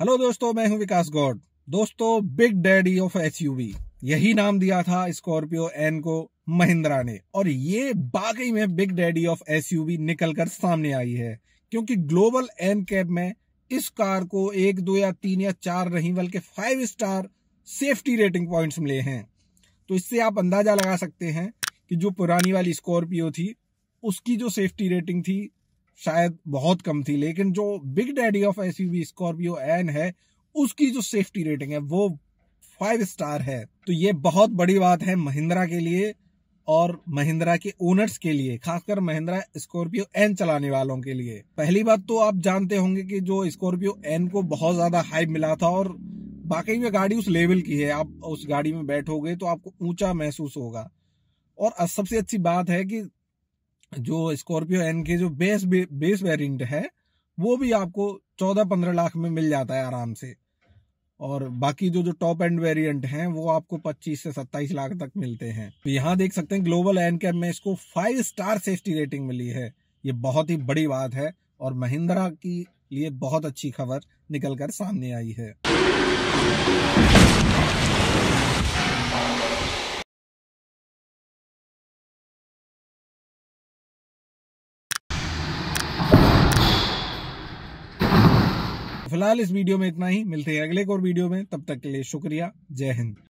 hello दोस्तों मैं हूं विकास गौड दोस्तों बिग डैडी ऑफ एसयूवी यही नाम दिया था स्कॉर्पियो एन को महिंद्रा ने और ये बाकी में बिग डैडी ऑफ एसयूवी निकलकर सामने आई है क्योंकि ग्लोबल एन कैब में इस कार को एक दो या तीन या चार नहीं बल्कि five star safety rating points मिले हैं तो इससे आप अंदाजा लगा सकते हैं कि जो पुरानी वाली स्कॉर्पियो थी उसकी जो सेफ्टी रेटिंग थी शायद बहुत कम थी लेकिन जो big daddy of S Scorpio N है उसकी जो सेफ्टी रेटिंग है वो फाइव स्टार है तो ये बहुत बड़ी बात है महिंद्रा के लिए और महिंद्रा के ओनर्स के लिए खासकर महिंद्रा स्कॉर्पियो एन चलाने वालों के लिए पहली बात तो आप जानते होंगे कि जो स्कॉर्पियो एन को बहुत ज्यादा हाइप मिला था और बाकी में गाड़ी उस लेवल की है आप उस गाड़ी में बैठोगे तो आपको ऊंचा महसूस होगा और सबसे अच्छी बात है कि जो स्कॉर्पियो एन के जो बेस बे, बेस वेरिएंट है वो भी आपको चौदह पंद्रह लाख में मिल जाता है आराम से और बाकी जो जो टॉप एंड वेरिएंट हैं वो आपको 25 से 27 लाख तक मिलते हैं तो यहाँ देख सकते हैं ग्लोबल एन के में इसको फाइव स्टार सेफ्टी रेटिंग मिली है ये बहुत ही बड़ी बात है और महिंद्रा की लिए बहुत अच्छी खबर निकल कर सामने आई है फिलहाल इस वीडियो में इतना ही मिलते हैं अगले एक और वीडियो में तब तक के लिए शुक्रिया जय हिंद